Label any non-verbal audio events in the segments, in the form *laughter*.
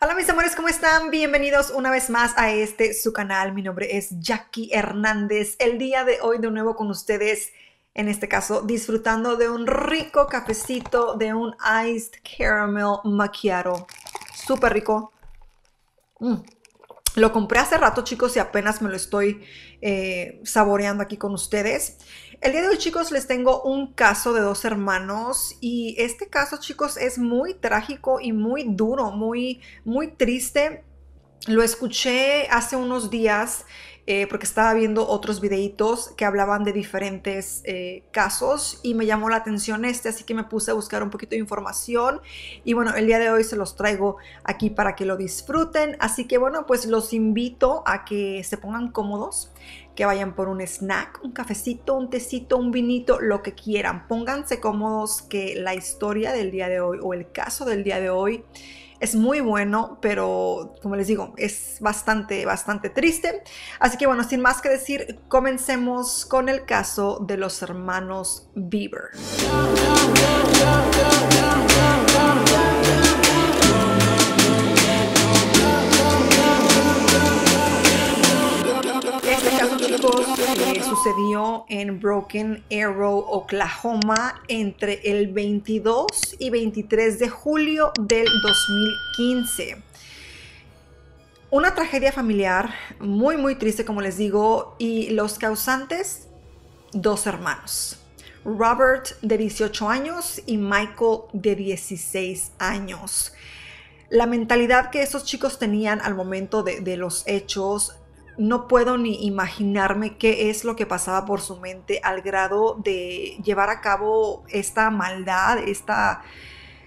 Hola mis amores, ¿cómo están? Bienvenidos una vez más a este su canal. Mi nombre es Jackie Hernández. El día de hoy de nuevo con ustedes, en este caso disfrutando de un rico cafecito de un iced caramel macchiato. Súper rico. Mm. Lo compré hace rato, chicos, y apenas me lo estoy eh, saboreando aquí con ustedes. El día de hoy, chicos, les tengo un caso de dos hermanos y este caso, chicos, es muy trágico y muy duro, muy, muy triste. Lo escuché hace unos días eh, porque estaba viendo otros videitos que hablaban de diferentes eh, casos y me llamó la atención este, así que me puse a buscar un poquito de información y bueno, el día de hoy se los traigo aquí para que lo disfruten, así que bueno, pues los invito a que se pongan cómodos, que vayan por un snack, un cafecito, un tecito, un vinito, lo que quieran, pónganse cómodos que la historia del día de hoy o el caso del día de hoy es muy bueno, pero como les digo, es bastante, bastante triste. Así que bueno, sin más que decir, comencemos con el caso de los hermanos Bieber. sucedió en Broken Arrow, Oklahoma, entre el 22 y 23 de julio del 2015. Una tragedia familiar muy, muy triste, como les digo, y los causantes, dos hermanos. Robert de 18 años y Michael de 16 años. La mentalidad que esos chicos tenían al momento de, de los hechos no puedo ni imaginarme qué es lo que pasaba por su mente al grado de llevar a cabo esta maldad, esta,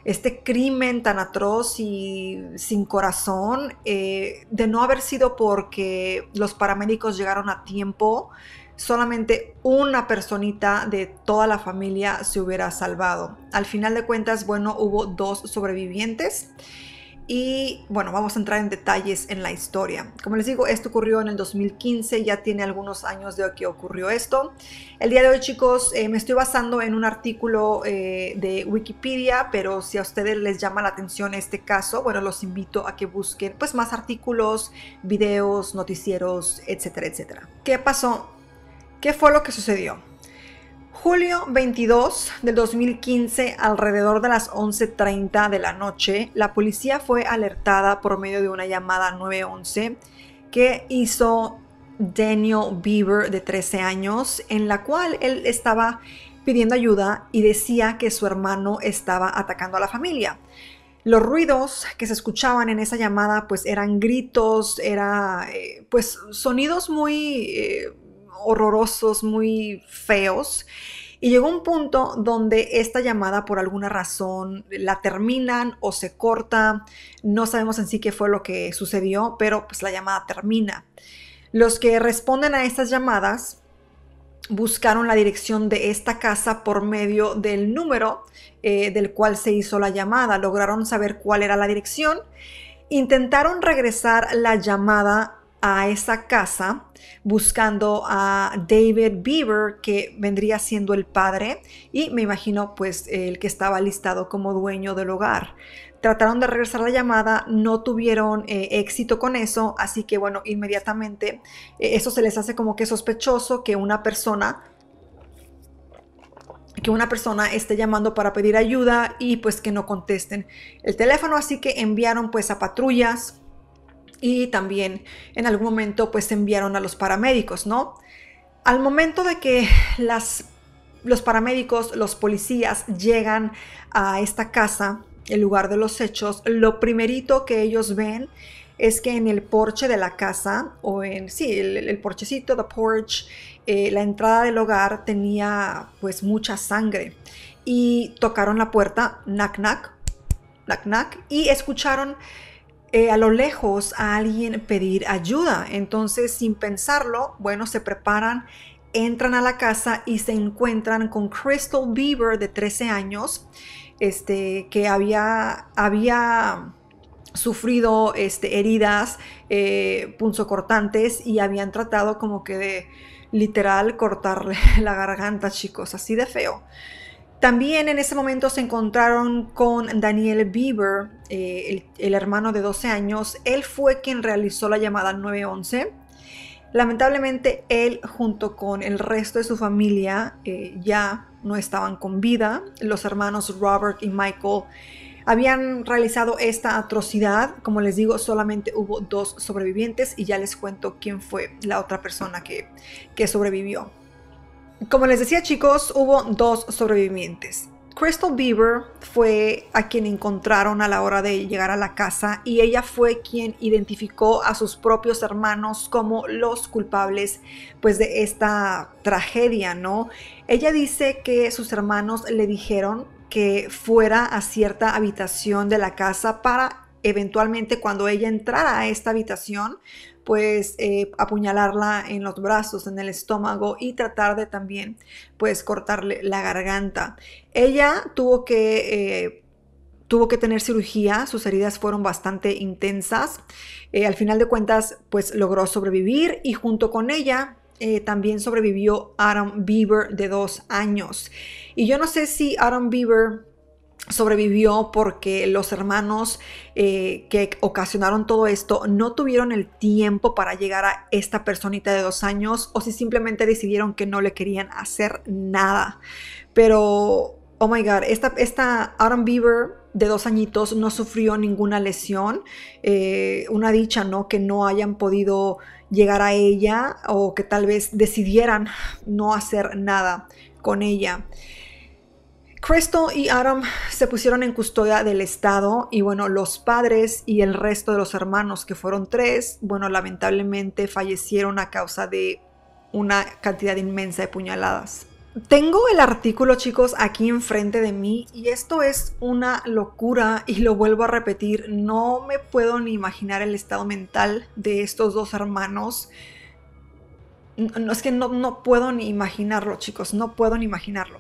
este crimen tan atroz y sin corazón, eh, de no haber sido porque los paramédicos llegaron a tiempo, solamente una personita de toda la familia se hubiera salvado. Al final de cuentas, bueno, hubo dos sobrevivientes y bueno, vamos a entrar en detalles en la historia. Como les digo, esto ocurrió en el 2015, ya tiene algunos años de que ocurrió esto. El día de hoy, chicos, eh, me estoy basando en un artículo eh, de Wikipedia, pero si a ustedes les llama la atención este caso, bueno, los invito a que busquen pues más artículos, videos, noticieros, etcétera, etcétera. ¿Qué pasó? ¿Qué fue lo que sucedió? Julio 22 del 2015, alrededor de las 11.30 de la noche, la policía fue alertada por medio de una llamada 911 que hizo Daniel Bieber de 13 años, en la cual él estaba pidiendo ayuda y decía que su hermano estaba atacando a la familia. Los ruidos que se escuchaban en esa llamada pues eran gritos, era eh, pues sonidos muy... Eh, horrorosos, muy feos. Y llegó un punto donde esta llamada por alguna razón la terminan o se corta. No sabemos en sí qué fue lo que sucedió, pero pues la llamada termina. Los que responden a estas llamadas buscaron la dirección de esta casa por medio del número eh, del cual se hizo la llamada. Lograron saber cuál era la dirección. Intentaron regresar la llamada a esa casa buscando a David Beaver, que vendría siendo el padre, y me imagino pues el que estaba listado como dueño del hogar. Trataron de regresar la llamada, no tuvieron eh, éxito con eso, así que bueno, inmediatamente eh, eso se les hace como que sospechoso que una persona que una persona esté llamando para pedir ayuda y pues que no contesten el teléfono, así que enviaron pues a patrullas, y también en algún momento pues enviaron a los paramédicos, ¿no? Al momento de que las, los paramédicos, los policías llegan a esta casa, el lugar de los hechos, lo primerito que ellos ven es que en el porche de la casa, o en, sí, el, porchecito, the porch, eh, la entrada del hogar tenía pues mucha sangre y tocaron la puerta, knack, knack, knack, knack, y escucharon eh, a lo lejos a alguien pedir ayuda. Entonces, sin pensarlo, bueno, se preparan, entran a la casa y se encuentran con Crystal Beaver, de 13 años, este, que había, había sufrido este, heridas eh, punzocortantes y habían tratado como que de literal cortarle *laughs* la garganta, chicos, así de feo. También en ese momento se encontraron con Daniel Bieber, eh, el, hermano de 12 años. Él fue quien realizó la llamada 911. Lamentablemente él junto con el resto de su familia eh, ya no estaban con vida. Los hermanos Robert y Michael habían realizado esta atrocidad. Como les digo, solamente hubo dos sobrevivientes y ya les cuento quién fue la otra persona que sobrevivió. Como les decía chicos, hubo dos sobrevivientes. Crystal Beaver fue a quien encontraron a la hora de llegar a la casa y ella fue quien identificó a sus propios hermanos como los culpables pues de esta tragedia, ¿no? Ella dice que sus hermanos le dijeron que fuera a cierta habitación de la casa para eventualmente cuando ella entrara a esta habitación pues eh, apuñalarla en los brazos, en el estómago y tratar de también pues cortarle la garganta. Ella tuvo que... Eh, tuvo que tener cirugía, sus heridas fueron bastante intensas. Eh, al final de cuentas, pues logró sobrevivir y junto con ella también sobrevivió Adam Bieber de dos años. Y yo no sé si Adam Bieber sobrevivió porque los hermanos eh, que ocasionaron todo esto no tuvieron el tiempo para llegar a esta personita de dos años o si simplemente decidieron que no le querían hacer nada. Pero, oh my god, esta, Adam Bieber de dos añitos no sufrió ninguna lesión, eh, una dicha, ¿no? Que no hayan podido llegar a ella o que tal vez decidieran no hacer nada con ella. Crystal y Adam se pusieron en custodia del Estado y bueno, los padres y el resto de los hermanos, que fueron tres, bueno, lamentablemente fallecieron a causa de una cantidad inmensa de puñaladas. Tengo el artículo, chicos, aquí enfrente de mí y esto es una locura y lo vuelvo a repetir, no me puedo ni imaginar el estado mental de estos dos hermanos. No, es que no, no puedo ni imaginarlo, chicos, no puedo ni imaginarlo.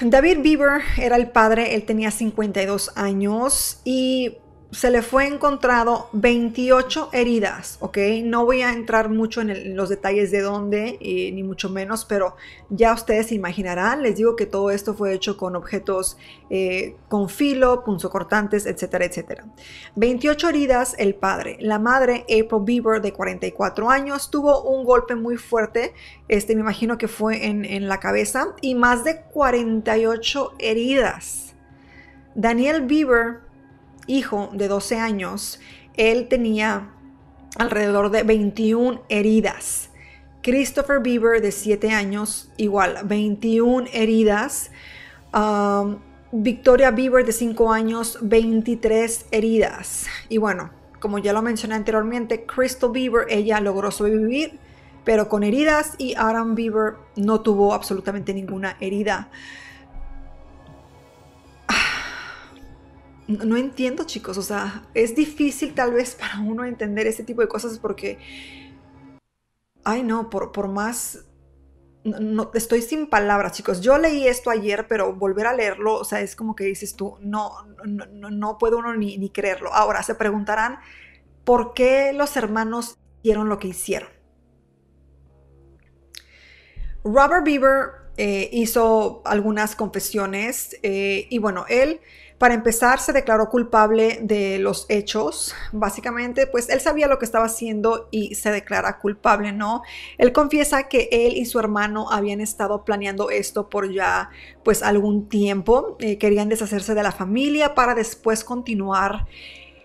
David Bieber era el padre, él tenía 52 años y se le fue encontrado 28 heridas, ¿ok? No voy a entrar mucho en, los detalles de dónde, eh, ni mucho menos, pero ya ustedes se imaginarán, les digo que todo esto fue hecho con objetos eh, con filo, punzocortantes, etcétera, etcétera. 28 heridas el padre. La madre, April Bieber, de 44 años, tuvo un golpe muy fuerte, este me imagino que fue en, la cabeza, y más de 48 heridas. Daniel Bieber hijo de 12 años, él tenía alrededor de 21 heridas. Christopher Bieber, de 7 años, igual, 21 heridas. Um, Victoria Bieber, de 5 años, 23 heridas. Y bueno, como ya lo mencioné anteriormente, Crystal Bieber, ella logró sobrevivir, pero con heridas, y Adam Bieber no tuvo absolutamente ninguna herida. no entiendo, chicos. O sea, es difícil tal vez *laughs* para uno entender este tipo de cosas porque, ay no, por, más... No, estoy sin palabras, chicos. Yo leí esto ayer, pero volver a leerlo, o sea, es como que dices tú, no, no, no puede uno ni, creerlo. Ahora, se preguntarán por qué los hermanos hicieron lo que hicieron. Robert Bieber eh, hizo algunas confesiones eh, y bueno, él para empezar, se declaró culpable de los hechos. Básicamente, pues él sabía lo que estaba haciendo y se declara culpable, ¿no? Él confiesa que él y su hermano habían estado planeando esto por ya, pues, algún tiempo. Eh, querían deshacerse de la familia para después continuar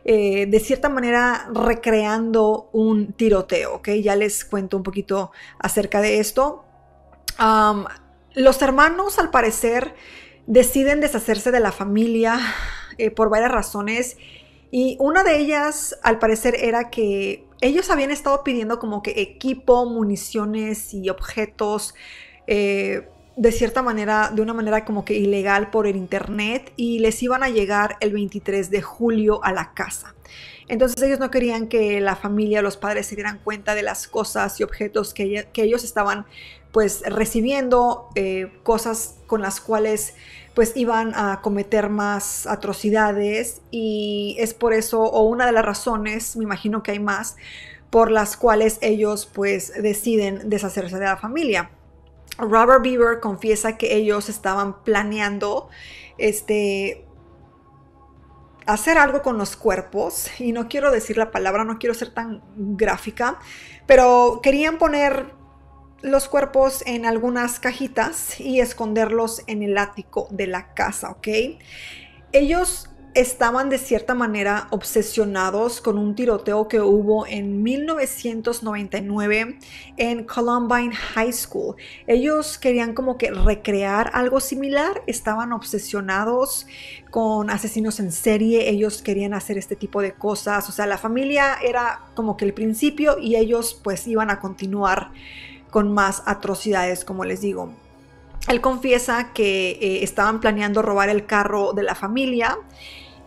eh, de cierta manera recreando un tiroteo, ¿ok? Ya les cuento un poquito acerca de esto. los hermanos, al parecer, deciden deshacerse de la familia eh, por varias razones y una de ellas al parecer era que ellos habían estado pidiendo como que equipo, municiones y objetos. Eh, de cierta manera, de una manera como que ilegal por el internet y les iban a llegar el 23 de julio a la casa. Entonces ellos no querían que la familia los padres se dieran cuenta de las cosas y objetos que, ellos estaban pues recibiendo, eh, cosas con las cuales pues iban a cometer más atrocidades y es por eso, o una de las razones, me imagino que hay más, por las cuales ellos pues deciden deshacerse de la familia. Robert Bieber confiesa que ellos estaban planeando este hacer algo con los cuerpos, y no quiero decir la palabra, no quiero ser tan gráfica, pero querían poner los cuerpos en algunas cajitas y esconderlos en el ático de la casa, ¿ok? Ellos estaban de cierta manera obsesionados con un tiroteo que hubo en 1999 en Columbine High School. Ellos querían como que recrear algo similar, estaban obsesionados con asesinos en serie, ellos querían hacer este tipo de cosas, o sea, la familia era como que el principio y ellos pues iban a continuar con más atrocidades, como les digo. Él confiesa que eh, estaban planeando robar el carro de la familia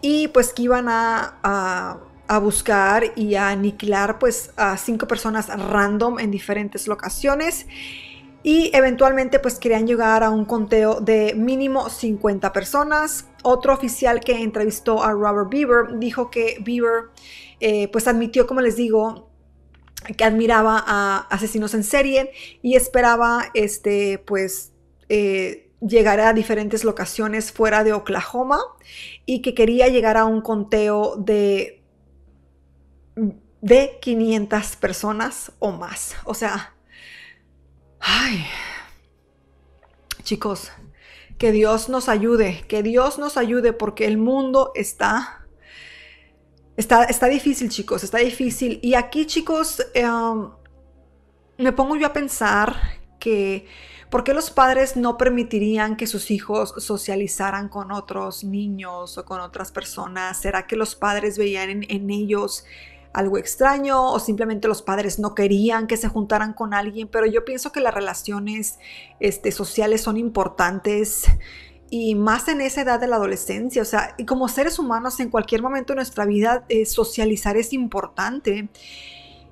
y pues que iban a, buscar y a aniquilar pues a cinco personas random en diferentes locaciones y eventualmente pues querían llegar a un conteo de mínimo 50 personas. Otro oficial que entrevistó a Robert Bieber dijo que Beaver eh, pues admitió, como les digo, que admiraba a asesinos en serie y esperaba este pues eh, llegar a diferentes locaciones fuera de Oklahoma y que quería llegar a un conteo de, de 500 personas o más. O sea, ay, chicos, que Dios nos ayude, que Dios nos ayude porque el mundo está... Está, está difícil, chicos, está difícil. Y aquí, chicos, em, me pongo yo a pensar que ¿Por qué los padres no permitirían que sus hijos socializaran con otros niños o con otras personas? ¿Será que los padres veían en, ellos algo extraño o simplemente los padres no querían que se juntaran con alguien, pero yo pienso que las relaciones este, sociales son importantes y más en esa edad de la adolescencia, o sea, y como seres humanos en cualquier momento de nuestra vida eh, socializar es importante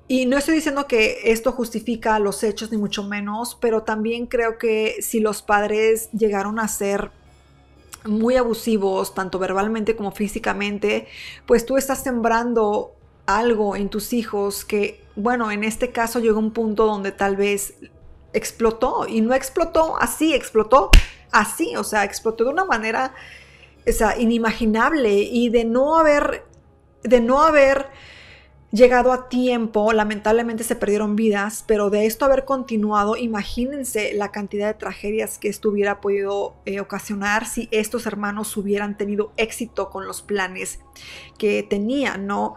y no estoy diciendo que esto justifica los hechos, ni mucho menos, pero también creo que si los padres llegaron a ser muy abusivos, tanto verbalmente como físicamente, pues tú estás sembrando algo en tus hijos que, bueno, en este caso llegó un punto donde tal vez explotó y no explotó así, explotó así, o sea, explotó de una manera o sea, inimaginable y de no haber, de no haber llegado a tiempo. Lamentablemente se perdieron vidas, pero de esto haber continuado, imagínense la cantidad de tragedias que esto hubiera podido eh, ocasionar si estos hermanos hubieran tenido éxito con los planes que tenían, ¿no?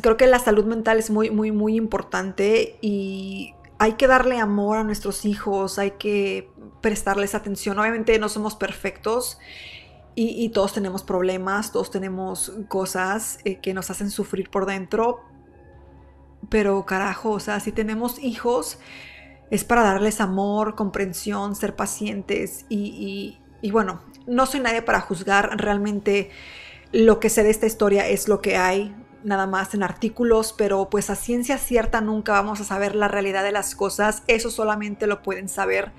creo que la salud mental es muy, muy, muy importante y hay que darle amor a nuestros hijos, hay que prestarles atención. Obviamente no somos perfectos y, todos tenemos problemas, todos tenemos cosas eh, que nos hacen sufrir por dentro. Pero carajo, o sea, si tenemos hijos, es para darles amor, comprensión, ser pacientes. Y, y bueno, no soy nadie para juzgar realmente lo que sé de esta historia es lo que hay nada más en artículos, pero pues a ciencia cierta nunca vamos a saber la realidad de las cosas, eso solamente lo pueden saber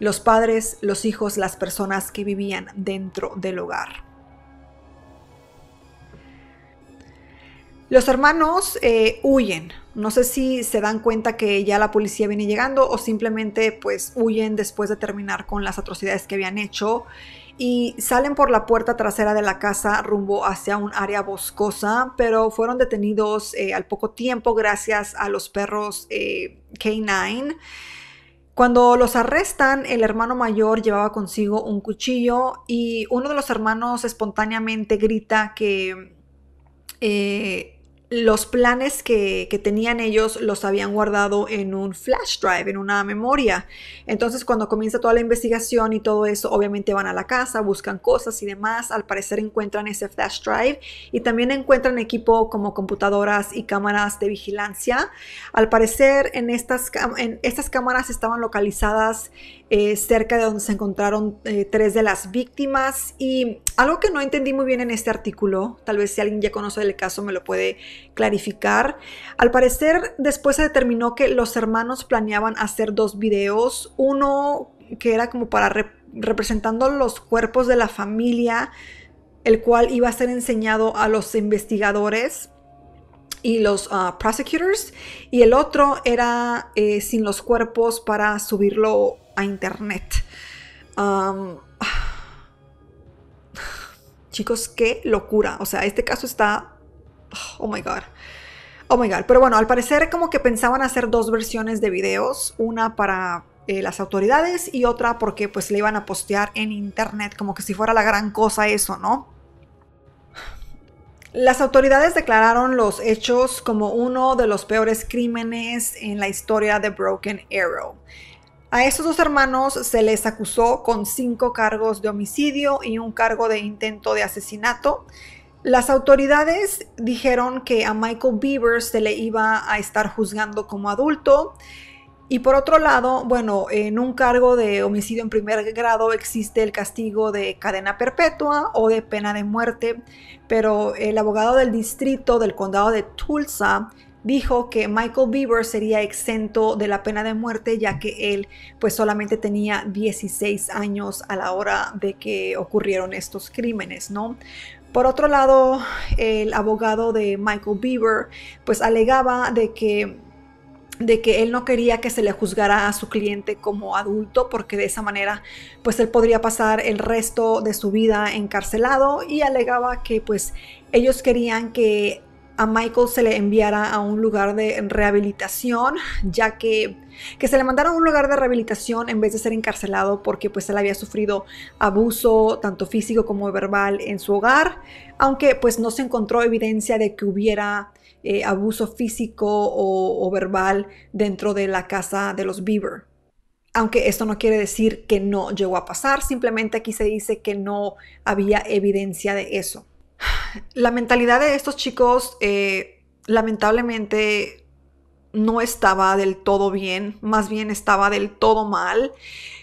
los padres, los hijos, las personas que vivían dentro del hogar. Los hermanos eh, huyen. No sé si se dan cuenta que ya la policía viene llegando o simplemente pues huyen después de terminar con las atrocidades que habían hecho y salen por la puerta trasera de la casa rumbo hacia un área boscosa, pero fueron detenidos eh, al poco tiempo gracias a los perros eh, K9. Cuando los arrestan, el hermano mayor llevaba consigo un cuchillo y uno de los hermanos espontáneamente grita que eh, los planes que, tenían ellos los habían guardado en un flash drive, en una memoria. Entonces cuando comienza toda la investigación y todo eso, obviamente van a la casa, buscan cosas y demás. Al parecer encuentran ese flash drive y también encuentran equipo como computadoras y cámaras de vigilancia. Al parecer en estas, en estas cámaras estaban localizadas eh, cerca de donde se encontraron eh, tres de las víctimas y algo que no entendí muy bien en este artículo, tal vez si alguien ya conoce el caso me lo puede clarificar. Al parecer, después se determinó que los hermanos planeaban hacer dos videos, uno que era como para representando los cuerpos de la familia, el cual iba a ser enseñado a los investigadores y los ah, prosecutors, y el otro era eh, sin los cuerpos para subirlo a internet. *sighs* chicos, qué locura. O sea, este caso está Oh my god. Oh my god. Pero bueno, al parecer como que pensaban hacer dos versiones de videos, una para eh, las autoridades y otra porque pues le iban a postear en internet, como que si fuera la gran cosa eso, ¿no? Las autoridades declararon los hechos como uno de los peores crímenes en la historia de Broken Arrow. A esos dos hermanos se les acusó con cinco cargos de homicidio y un cargo de intento de asesinato. Las autoridades dijeron que a Michael Bieber se le iba a estar juzgando como adulto. Y por otro lado, bueno, en un cargo de homicidio en primer grado existe el castigo de cadena perpetua o de pena de muerte, pero el abogado del distrito del condado de Tulsa dijo que Michael Bieber sería exento de la pena de muerte ya que él pues solamente tenía 16 años a la hora de que ocurrieron estos crímenes, ¿no? Por otro lado, el abogado de Michael Bieber pues alegaba de que de que él no quería que se le juzgara a su cliente como adulto porque de esa manera pues él podría pasar el resto de su vida encarcelado y alegaba que pues ellos querían que a Michael se le enviara a un lugar de rehabilitación, ya que, se le mandara a un lugar de rehabilitación en vez de ser encarcelado porque pues él había sufrido abuso tanto físico como verbal en su hogar, aunque pues no se encontró evidencia de que hubiera eh, abuso físico o, o verbal dentro de la casa de los Bieber. Aunque esto no quiere decir que no llegó a pasar, simplemente aquí se dice que no había evidencia de eso la mentalidad de estos chicos eh, lamentablemente no estaba del todo bien, más bien estaba del todo mal.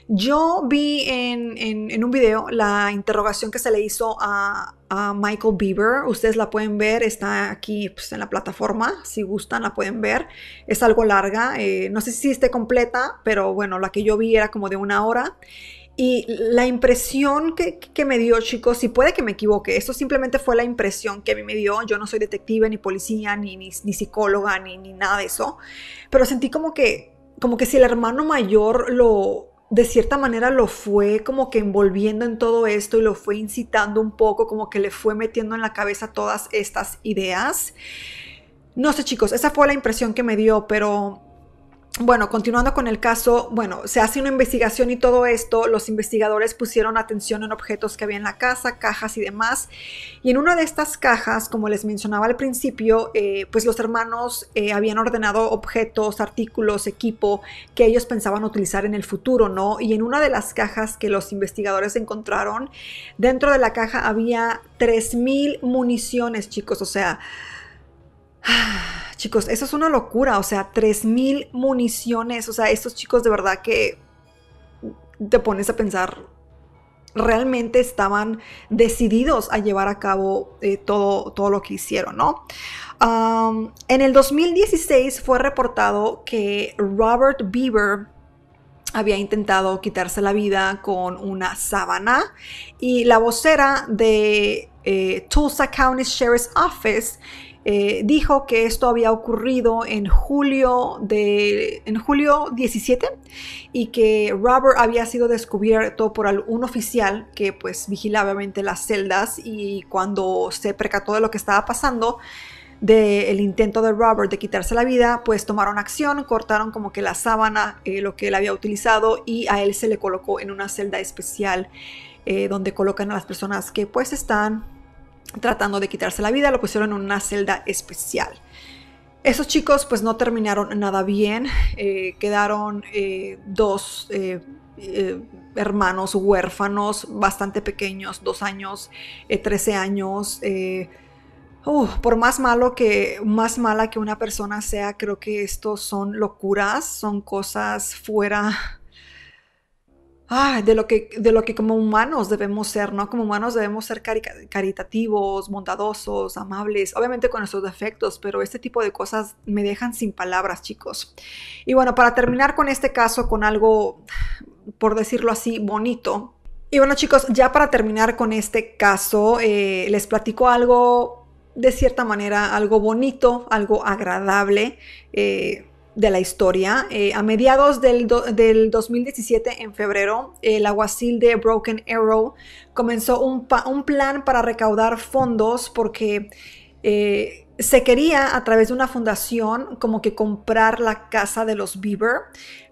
Yo vi en, un video la interrogación que se le hizo a, Michael Bieber. Ustedes la pueden ver, está aquí pues, en la plataforma. Si gustan, la pueden ver. Es algo larga. Eh, no sé si esté completa, pero bueno, la que yo vi era como de una hora. Y la impresión que, me dio, chicos, y puede que me equivoque, eso simplemente fue la impresión que a mí me dio. Yo no soy detective, ni policía, ni, ni, psicóloga, ni, ni nada de eso. Pero sentí como que, como que si el hermano mayor lo, de cierta manera lo fue como que envolviendo en todo esto y lo fue incitando un poco, como que le fue metiendo en la cabeza todas estas ideas. No sé chicos, esa fue la impresión que me dio, pero bueno, continuando con el caso, bueno, se hace una investigación y todo esto, los investigadores pusieron atención en objetos que había en la casa, cajas y demás. Y en una de estas cajas, como les mencionaba al principio, eh, pues los hermanos eh, habían ordenado objetos, artículos, equipo que ellos pensaban utilizar en el futuro, ¿no? Y en una de las cajas que los investigadores encontraron, dentro de la caja había 3.000 municiones, chicos, o sea... *sighs* Chicos, eso es una locura, o sea, 3.000 municiones, o sea, estos chicos de verdad que te pones a pensar, realmente estaban decididos a llevar a cabo eh, todo, todo lo que hicieron, ¿no? en el 2016 fue reportado que Robert Bieber había intentado quitarse la vida con una sábana y la vocera de eh, Tulsa County Sheriff's Office eh, dijo que esto había ocurrido en julio, de, en julio 17 y que Robert había sido descubierto por un oficial que pues vigilaba las celdas y cuando se percató de lo que estaba pasando, del intento de Robert de quitarse la vida, pues tomaron acción, cortaron como que la sábana, eh, lo que él había utilizado, y a él se le colocó en una celda especial donde colocan a las personas que pues están tratando de quitarse la vida, lo pusieron en una celda especial. Esos chicos pues no terminaron nada bien, eh, quedaron eh, dos eh, hermanos huérfanos bastante pequeños, dos años, 13 años. Uh, por más malo que, más mala que una persona sea, creo que estos son locuras, son cosas fuera ah, de, lo que, de lo que como humanos debemos ser, ¿no? Como humanos debemos ser caritativos, bondadosos, amables, obviamente con nuestros defectos, pero este tipo de cosas me dejan sin palabras, chicos. Y bueno, para terminar con este caso, con algo, por decirlo así, bonito. Y bueno, chicos, ya para terminar con este caso, eh, les platico algo, de cierta manera, algo bonito, algo agradable. Eh, de la historia. Eh, a mediados del, 2017, en febrero, el aguacil de Broken Arrow comenzó un, plan para recaudar fondos porque eh, se quería a través de una fundación como que comprar la casa de los Bieber,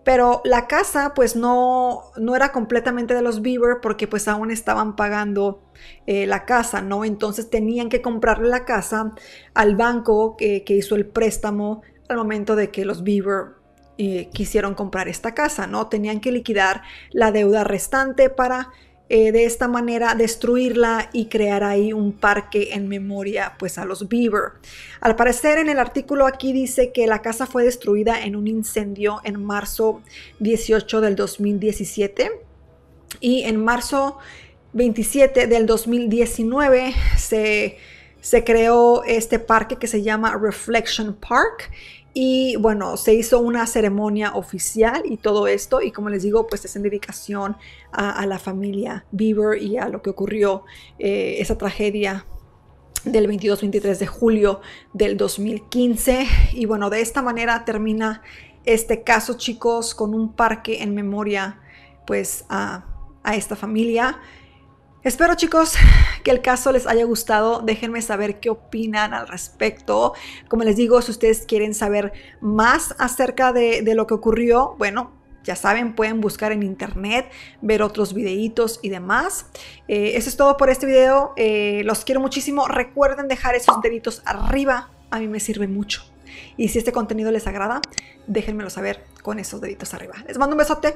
pero la casa pues no, no era completamente de los Bieber porque pues aún estaban pagando eh, la casa, ¿no? Entonces tenían que comprarle la casa al banco que, que hizo el préstamo al momento de que los Beaver eh, quisieron comprar esta casa, ¿no? Tenían que liquidar la deuda restante para eh, de esta manera destruirla y crear ahí un parque en memoria pues a los Beaver. Al parecer en el artículo aquí dice que la casa fue destruida en un incendio en marzo 18 del 2017 y en marzo 27 del 2019 se se creó este parque que se llama Reflection Park y bueno, se hizo una ceremonia oficial y todo esto, y como les digo, pues es en dedicación a, la familia Bieber y a lo que ocurrió eh, esa tragedia del 22-23 de julio del 2015. Y bueno, de esta manera termina este caso, chicos, con un parque en memoria, pues a, a esta familia. Espero chicos que el caso les haya gustado. Déjenme saber qué opinan al respecto. Como les digo, si ustedes quieren saber más acerca de, lo que ocurrió, bueno, ya saben, pueden buscar en internet, ver otros videitos y demás. Eh, eso es todo por este video. Eh, los quiero muchísimo. Recuerden dejar esos deditos arriba. A mí me sirve mucho. Y si este contenido les agrada, déjenmelo saber con esos deditos arriba. Les mando un besote.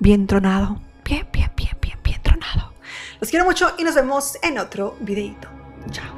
Bien tronado. Los quiero mucho y nos vemos en otro videito. Chao.